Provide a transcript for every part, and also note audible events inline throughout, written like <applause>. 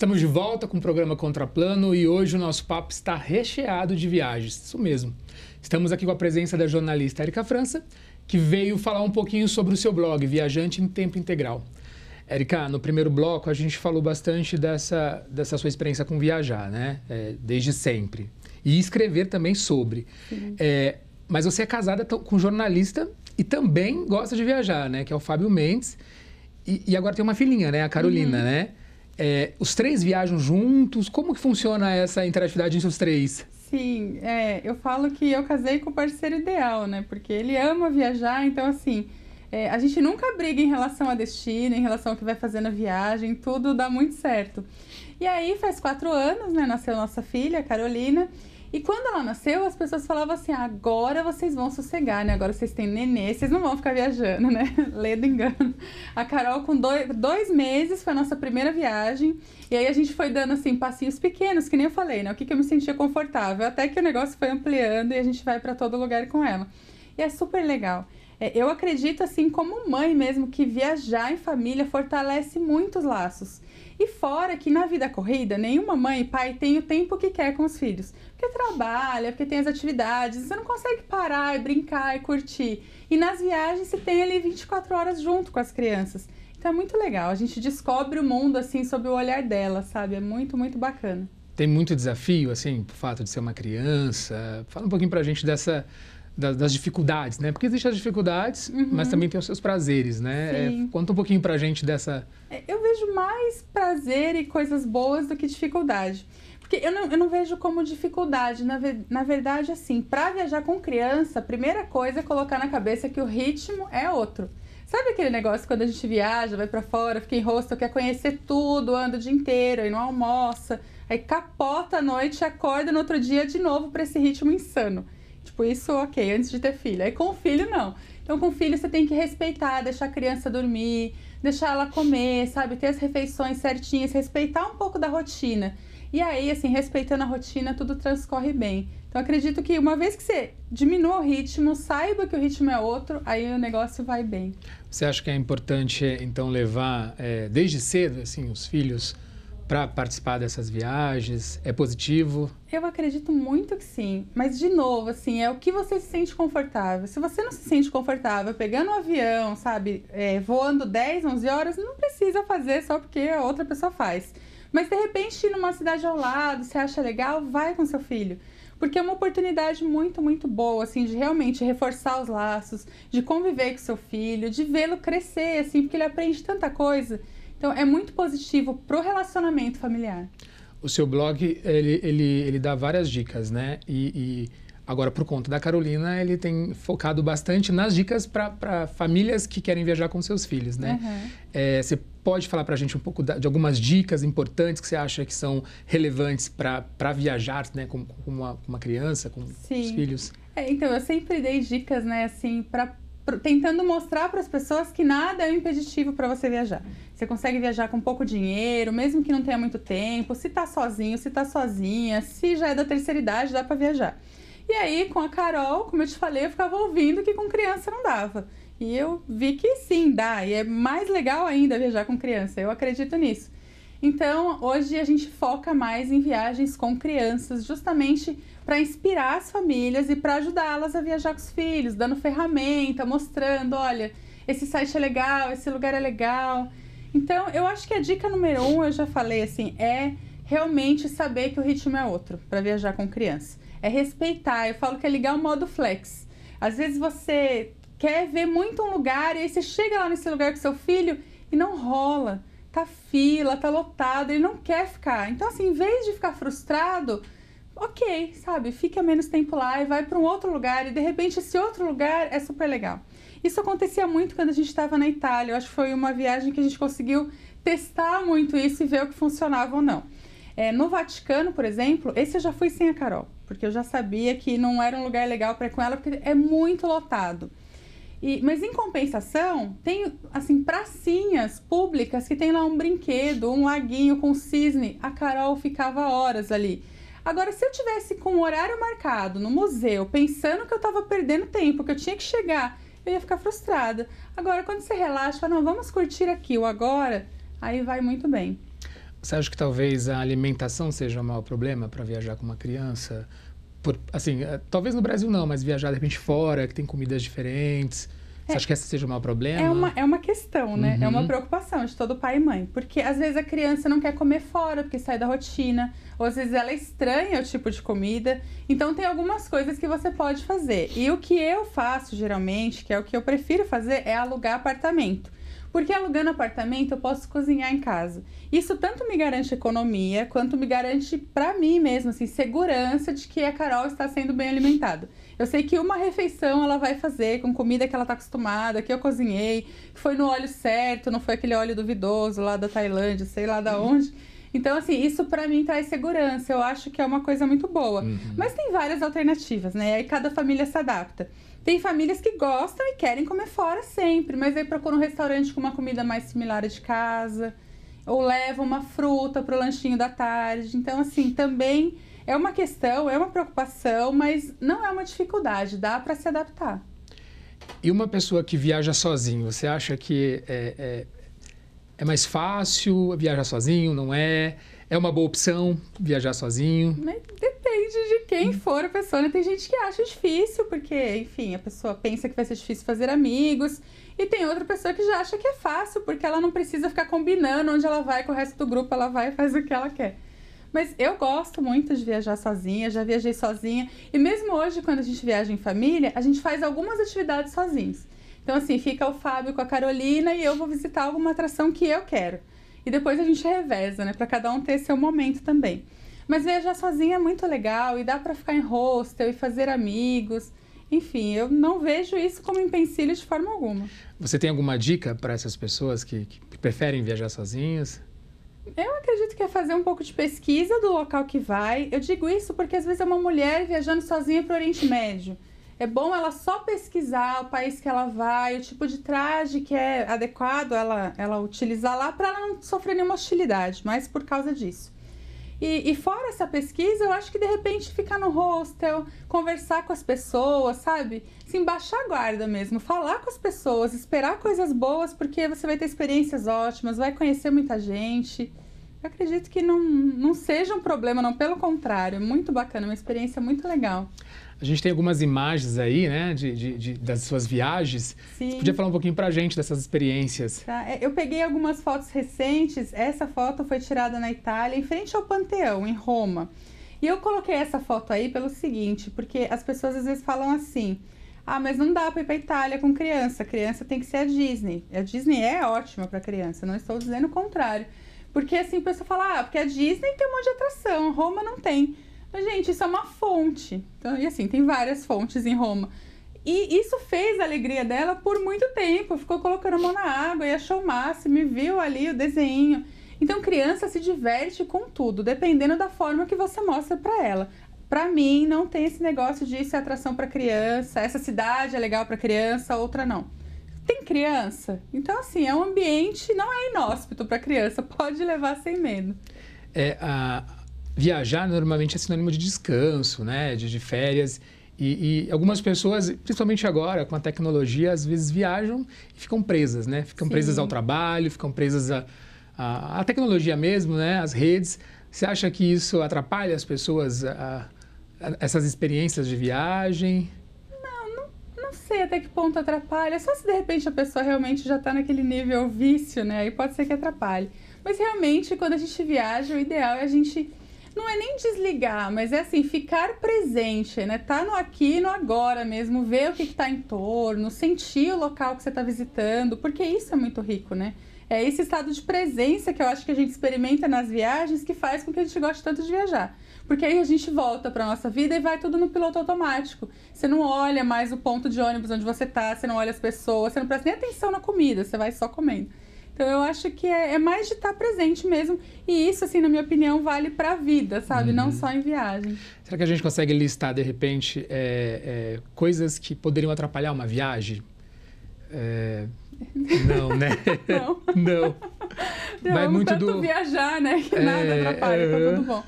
Estamos de volta com o programa Contraplano e hoje o nosso papo está recheado de viagens, isso mesmo. Estamos aqui com a presença da jornalista Erika França, que veio falar um pouquinho sobre o seu blog, Viajante em Tempo Integral. Erika, no primeiro bloco a gente falou bastante dessa, dessa sua experiência com viajar, né? É, desde sempre. E escrever também sobre. Uhum. É, mas você é casada com jornalista e também gosta de viajar, né? Que é o Fábio Mendes. E, e agora tem uma filhinha, né? A Carolina, uhum. né? É, os três viajam juntos? Como que funciona essa interatividade entre os três? Sim, é, eu falo que eu casei com o parceiro ideal, né? Porque ele ama viajar, então assim, é, a gente nunca briga em relação a destino, em relação ao que vai fazer na viagem, tudo dá muito certo. E aí faz quatro anos, né? Nasceu nossa filha, Carolina, e quando ela nasceu, as pessoas falavam assim: agora vocês vão sossegar, né? Agora vocês têm nenê, vocês não vão ficar viajando, né? <laughs> Ledo engano. A Carol, com dois, dois meses, foi a nossa primeira viagem. E aí a gente foi dando, assim, passinhos pequenos, que nem eu falei, né? O que, que eu me sentia confortável. Até que o negócio foi ampliando e a gente vai para todo lugar com ela. E é super legal. É, eu acredito, assim, como mãe mesmo, que viajar em família fortalece muitos laços. E fora que na vida corrida, nenhuma mãe e pai tem o tempo que quer com os filhos. Porque trabalha, porque tem as atividades, você não consegue parar e brincar e curtir. E nas viagens se tem ali 24 horas junto com as crianças. Então é muito legal, a gente descobre o mundo assim sob o olhar dela, sabe? É muito, muito bacana. Tem muito desafio, assim, o fato de ser uma criança. Fala um pouquinho pra gente dessa das, das dificuldades, né? Porque existem as dificuldades, uhum. mas também tem os seus prazeres, né? É, conta um pouquinho pra gente dessa. É, eu vejo mais prazer e coisas boas do que dificuldade. Porque eu não, eu não vejo como dificuldade. Na, ve na verdade, assim, pra viajar com criança, a primeira coisa é colocar na cabeça que o ritmo é outro. Sabe aquele negócio quando a gente viaja, vai para fora, fica em rosto, quer conhecer tudo, anda o dia inteiro, aí não almoça, aí capota à noite, acorda no outro dia de novo para esse ritmo insano. Tipo, isso ok, antes de ter filho. Aí com o filho, não. Então com o filho você tem que respeitar, deixar a criança dormir, deixar ela comer, sabe? Ter as refeições certinhas, respeitar um pouco da rotina. E aí, assim, respeitando a rotina, tudo transcorre bem. Então acredito que uma vez que você diminua o ritmo, saiba que o ritmo é outro, aí o negócio vai bem. Você acha que é importante então levar é, desde cedo assim os filhos para participar dessas viagens? É positivo? Eu acredito muito que sim, mas de novo, assim, é o que você se sente confortável. Se você não se sente confortável pegando um avião, sabe, é, voando 10, 11 horas, não precisa fazer só porque a outra pessoa faz. Mas de repente, numa cidade ao lado, você acha legal, vai com seu filho porque é uma oportunidade muito, muito boa, assim, de realmente reforçar os laços, de conviver com seu filho, de vê-lo crescer, assim, porque ele aprende tanta coisa então, é muito positivo para o relacionamento familiar. O seu blog, ele, ele, ele dá várias dicas, né? E, e agora, por conta da Carolina, ele tem focado bastante nas dicas para famílias que querem viajar com seus filhos, né? Uhum. É, você pode falar para a gente um pouco de algumas dicas importantes que você acha que são relevantes para viajar né, com, com uma, uma, criança, com Sim. os filhos? É, então, eu sempre dei dicas, né, assim, para tentando mostrar para as pessoas que nada é um impeditivo para você viajar. Você consegue viajar com pouco dinheiro, mesmo que não tenha muito tempo, se está sozinho, se está sozinha, se já é da terceira idade, dá para viajar. E aí, com a Carol, como eu te falei, eu ficava ouvindo que com criança não dava. E eu vi que sim, dá, e é mais legal ainda viajar com criança. Eu acredito nisso. Então, hoje a gente foca mais em viagens com crianças, justamente para inspirar as famílias e para ajudá-las a viajar com os filhos, dando ferramenta, mostrando, olha, esse site é legal, esse lugar é legal. Então, eu acho que a dica número um, eu já falei assim, é realmente saber que o ritmo é outro para viajar com criança. É respeitar. Eu falo que é ligar o modo flex. Às vezes você quer ver muito um lugar e aí você chega lá nesse lugar com seu filho e não rola. Tá fila, tá lotado, ele não quer ficar. Então, assim, em vez de ficar frustrado, ok, sabe? Fica menos tempo lá e vai para um outro lugar e de repente esse outro lugar é super legal. Isso acontecia muito quando a gente estava na Itália. Eu acho que foi uma viagem que a gente conseguiu testar muito isso e ver o que funcionava ou não. É, no Vaticano, por exemplo, esse eu já fui sem a Carol, porque eu já sabia que não era um lugar legal para ir com ela, porque é muito lotado. E, mas em compensação, tem assim pracinhas públicas que tem lá um brinquedo, um laguinho com cisne. A Carol ficava horas ali. Agora, se eu tivesse com o horário marcado no museu, pensando que eu estava perdendo tempo, que eu tinha que chegar, eu ia ficar frustrada. Agora, quando você relaxa, fala, não, vamos curtir aqui o agora, aí vai muito bem. Você acha que talvez a alimentação seja o maior problema para viajar com uma criança? Por, assim, eh, talvez no Brasil não, mas viajar de repente fora, que tem comidas diferentes. Você acha que esse seja o maior problema? É uma, é uma questão, né? Uhum. É uma uhum. preocupação de todo pai e mãe. Porque às vezes a criança não quer comer fora, porque sai da rotina. Ou às vezes ela estranha o tipo de comida. Então tem algumas coisas que você pode fazer. E o que eu faço geralmente, que é o que eu prefiro fazer, é alugar apartamento. Porque alugando apartamento eu posso cozinhar em casa. Isso tanto me garante economia, quanto me garante para mim mesmo, assim, segurança de que a Carol está sendo bem alimentada. Eu sei que uma refeição ela vai fazer com comida que ela está acostumada, que eu cozinhei, que foi no óleo certo, não foi aquele óleo duvidoso lá da Tailândia, sei lá da onde. Então, assim, isso para mim traz segurança. Eu acho que é uma coisa muito boa. Uhum. Mas tem várias alternativas, né? Aí cada família se adapta. Tem famílias que gostam e querem comer fora sempre, mas aí procuram um restaurante com uma comida mais similar à de casa, ou levam uma fruta pro lanchinho da tarde. Então, assim, também é uma questão, é uma preocupação, mas não é uma dificuldade, dá para se adaptar. E uma pessoa que viaja sozinho, você acha que é, é é mais fácil viajar sozinho, não é? É uma boa opção viajar sozinho? Né, depende de quem for a pessoa, né? Tem gente que acha difícil, porque, enfim, a pessoa pensa que vai ser difícil fazer amigos. E tem outra pessoa que já acha que é fácil, porque ela não precisa ficar combinando onde ela vai com o resto do grupo, ela vai e faz o que ela quer. Mas eu gosto muito de viajar sozinha, já viajei sozinha. E mesmo hoje, quando a gente viaja em família, a gente faz algumas atividades sozinhos. Então, assim, fica o Fábio com a Carolina e eu vou visitar alguma atração que eu quero. E depois a gente reveza, né? Para cada um ter seu momento também. Mas viajar sozinha é muito legal e dá para ficar em hostel e fazer amigos. Enfim, eu não vejo isso como empecilho de forma alguma. Você tem alguma dica para essas pessoas que, que preferem viajar sozinhas? Eu acredito que é fazer um pouco de pesquisa do local que vai. Eu digo isso porque às vezes é uma mulher viajando sozinha para o Oriente Médio. É bom ela só pesquisar o país que ela vai, o tipo de traje que é adequado ela, ela utilizar lá para ela não sofrer nenhuma hostilidade, mas por causa disso. E, e, fora essa pesquisa, eu acho que de repente ficar no hostel, conversar com as pessoas, sabe? se baixar a guarda mesmo, falar com as pessoas, esperar coisas boas, porque você vai ter experiências ótimas, vai conhecer muita gente. Eu acredito que não, não seja um problema, não, pelo contrário, é muito bacana, uma experiência muito legal. A gente tem algumas imagens aí, né, de, de, de das suas viagens. Sim. Você podia falar um pouquinho pra gente dessas experiências? Tá. É, eu peguei algumas fotos recentes. Essa foto foi tirada na Itália, em frente ao Panteão, em Roma. E eu coloquei essa foto aí pelo seguinte, porque as pessoas às vezes falam assim: ah, mas não dá para ir para Itália com criança. A criança tem que ser a Disney. A Disney é ótima para criança, não estou dizendo o contrário. Porque assim, a pessoa fala: ah, porque a Disney tem um monte de atração, Roma não tem. Mas, gente, isso é uma fonte. Então, e assim, tem várias fontes em Roma. E isso fez a alegria dela por muito tempo. Ficou colocando a mão na água e achou o máximo e viu ali o desenho. Então, criança se diverte com tudo, dependendo da forma que você mostra para ela. Para mim, não tem esse negócio de isso é atração para criança, essa cidade é legal para criança, outra não. Tem criança? Então, assim, é um ambiente, não é inóspito para criança, <laughs> pode levar sem medo. É, a, viajar normalmente é sinônimo de descanso, né? de, de férias. E, e, algumas pessoas, principalmente agora com a tecnologia, às vezes viajam e ficam presas, né? Ficam Sim. presas ao trabalho, ficam presas à a, a, a, tecnologia mesmo, né? As redes. Você acha que isso atrapalha as pessoas, a, a, essas experiências de viagem? Não, não, sei até que ponto atrapalha. Só se de repente a pessoa realmente já está naquele nível vício, né? Aí pode ser que atrapalhe. Mas realmente, quando a gente viaja, o ideal é a gente não é nem desligar, mas é assim, ficar presente, né? Tá no aqui e no agora mesmo, ver o que, está em torno, sentir o local que você está visitando, porque isso é muito rico, né? É esse estado de presença que eu acho que a gente experimenta nas viagens que faz com que a gente goste tanto de viajar. Porque aí a gente volta para nossa vida e vai tudo no piloto automático. Você não olha mais o ponto de ônibus onde você tá, você não olha as pessoas, você não presta nem atenção na comida, você vai só comendo. Então eu acho que é, é mais de estar presente mesmo. E isso, assim, na minha opinião, vale para a vida, sabe? Uhum. Não só em viagem. Será que a gente consegue listar, de repente, é, é, coisas que poderiam atrapalhar uma viagem? É, <laughs> não, né? Não. <laughs> Não. Não Vai muito tanto do... viajar, né? Que é, nada atrapalha, tá tudo bom.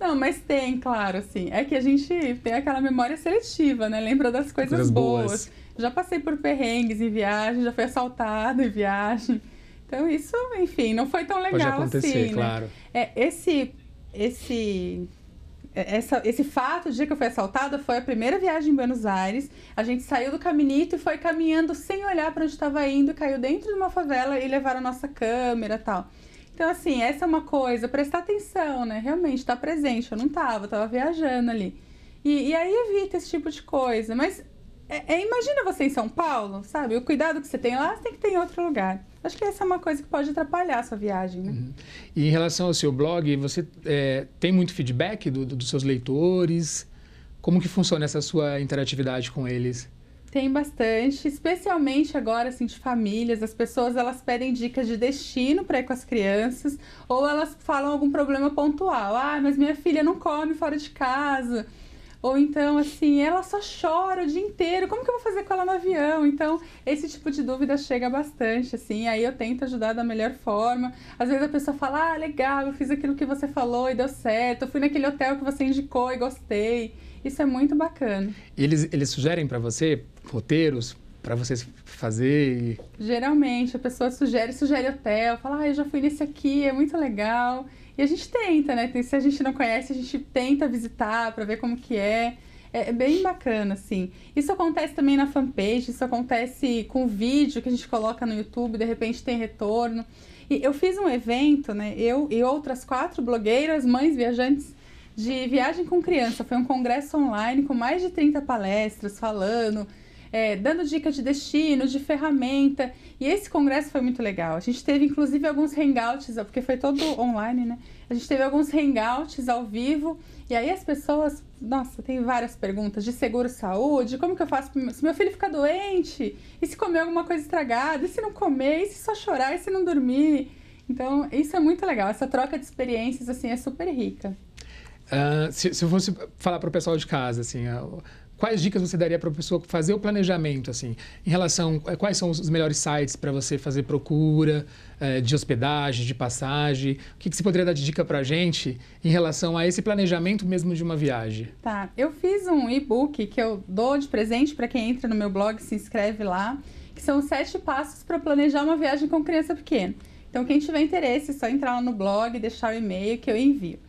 Não, mas tem, claro, assim. É que a gente tem aquela memória seletiva, né? Lembra das coisas, coisas boas. boas. Já passei por perrengues em viagem, já fui assaltado em viagem. Então isso, enfim, não foi tão legal Pode acontecer, assim, né? claro. Né? É, esse esse é, essa, esse fato, o dia que eu fui assaltada, foi a primeira viagem em Buenos Aires. A gente saiu do caminito e foi caminhando sem olhar para onde estava indo, caiu dentro de uma favela e levaram a nossa câmera tal. Então, assim, essa é uma coisa, prestar atenção, né? Realmente, estar tá presente. Eu não estava eu tava viajando ali. E, e, aí evita esse tipo de coisa. Mas é, é, imagina você em São Paulo, sabe? O cuidado que você tem lá, você tem que ter em outro lugar. Acho que essa é uma coisa que pode atrapalhar a sua viagem, né? Uhum. E em relação ao seu blog, você é, tem muito feedback do, do, dos seus leitores? Como que funciona essa sua interatividade com eles? Tem bastante, especialmente agora assim de famílias, as pessoas elas pedem dicas de destino para ir com as crianças, ou elas falam algum problema pontual. Ah, mas minha filha não come fora de casa. Ou então, assim, ela só chora o dia inteiro, como que eu vou fazer com ela no avião? Então, esse tipo de dúvida chega bastante, assim, aí eu tento ajudar da melhor forma. Às vezes a pessoa fala, ah, legal, eu fiz aquilo que você falou e deu certo, eu fui naquele hotel que você indicou e gostei. Isso é muito bacana. E eles, eles sugerem para você roteiros, para vocês fazer? Geralmente, a pessoa sugere, sugere hotel, fala, ah, eu já fui nesse aqui, é muito legal. E a gente tenta, né? Se a gente não conhece, a gente tenta visitar para ver como que é. é. É bem bacana, assim. Isso acontece também na fanpage, isso acontece com vídeo que a gente coloca no YouTube, de repente tem retorno. E eu fiz um evento, né? Eu e outras quatro blogueiras, mães viajantes, de viagem com criança. Foi um congresso online com mais de 30 palestras falando é, dando dicas de destino, de ferramenta. E esse congresso foi muito legal. A gente teve, inclusive, alguns hangouts, porque foi todo online, né? A gente teve alguns hangouts ao vivo. E aí as pessoas, nossa, tem várias perguntas de seguro-saúde, como que eu faço se meu filho ficar doente? E se comer alguma coisa estragada? E se não comer? E se só chorar? E se não dormir? Então, isso é muito legal. Essa troca de experiências, assim, é super rica. Uh, se, se eu fosse falar para o pessoal de casa, assim, uh, Quais dicas você daria para a pessoa fazer o planejamento, assim, em relação a eh, quais são os melhores sites para você fazer procura eh, de hospedagem, de passagem? O que, que você poderia dar de dica para a gente em relação a esse planejamento mesmo de uma viagem? Tá, eu fiz um e-book que eu dou de presente para quem entra no meu blog, se inscreve lá, que são sete passos para planejar uma viagem com criança pequena. Então, quem tiver interesse, é só entrar lá no blog, deixar o e-mail que eu envio.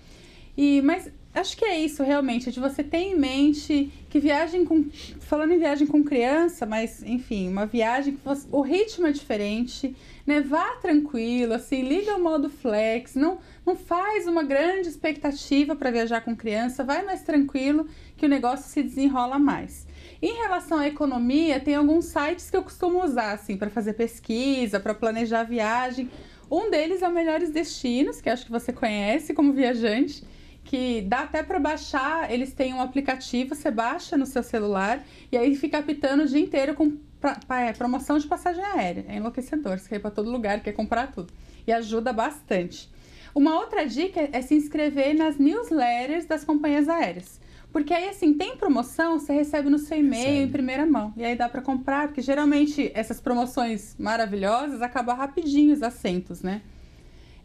E, mas acho que é isso realmente, é de você ter em mente que viagem com. Falando em viagem com criança, mas enfim, uma viagem que você, o ritmo é diferente, né? Vá tranquilo, assim, liga o modo flex, não, não faz uma grande expectativa para viajar com criança, vai mais tranquilo que o negócio se desenrola mais. Em relação à economia, tem alguns sites que eu costumo usar assim para fazer pesquisa, para planejar a viagem. Um deles é o Melhores Destinos, que acho que você conhece como viajante que dá até para baixar, eles têm um aplicativo, você baixa no seu celular e aí fica apitando o dia inteiro com pra, é, promoção de passagem aérea. É enlouquecedor, você quer ir para todo lugar, quer comprar tudo. E ajuda bastante. Uma outra dica é, se inscrever nas newsletters das companhias aéreas. Porque aí, assim, tem promoção, você recebe no seu e-mail em primeira mão. E aí dá para comprar, porque geralmente essas promoções maravilhosas acabam rapidinho os assentos, né?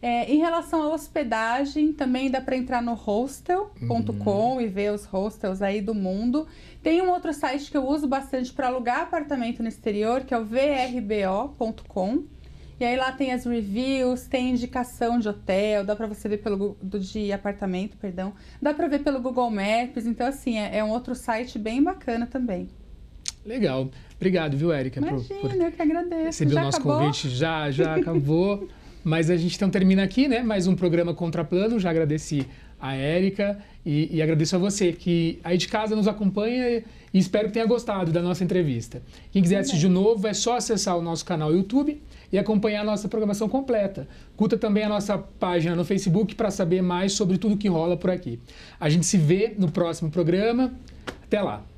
É, em relação à hospedagem, também dá para entrar no hostel.com uhum. e ver os hostels aí do mundo. Tem um outro site que eu uso bastante para alugar apartamento no exterior, que é o vrbo.com. E aí lá tem as reviews, tem indicação de hotel, dá para você ver pelo de apartamento, perdão. Dá para ver pelo Google Maps, então assim, é, é um outro site bem bacana também. Legal. Obrigado, viu, Érica? Imagina, por, por... eu que agradeço. Recebeu o nosso acabou? convite, já, já acabou. <laughs> Mas a gente então termina aqui, né? Mais um programa Contraplano. Já agradeci a Érica e, e, agradeço a você que aí de casa nos acompanha e espero que tenha gostado da nossa entrevista. Quem quiser assistir de novo, é só acessar o nosso canal YouTube e acompanhar a nossa programação completa. Curta também a nossa página no Facebook para saber mais sobre tudo que rola por aqui. A gente se vê no próximo programa. Até lá!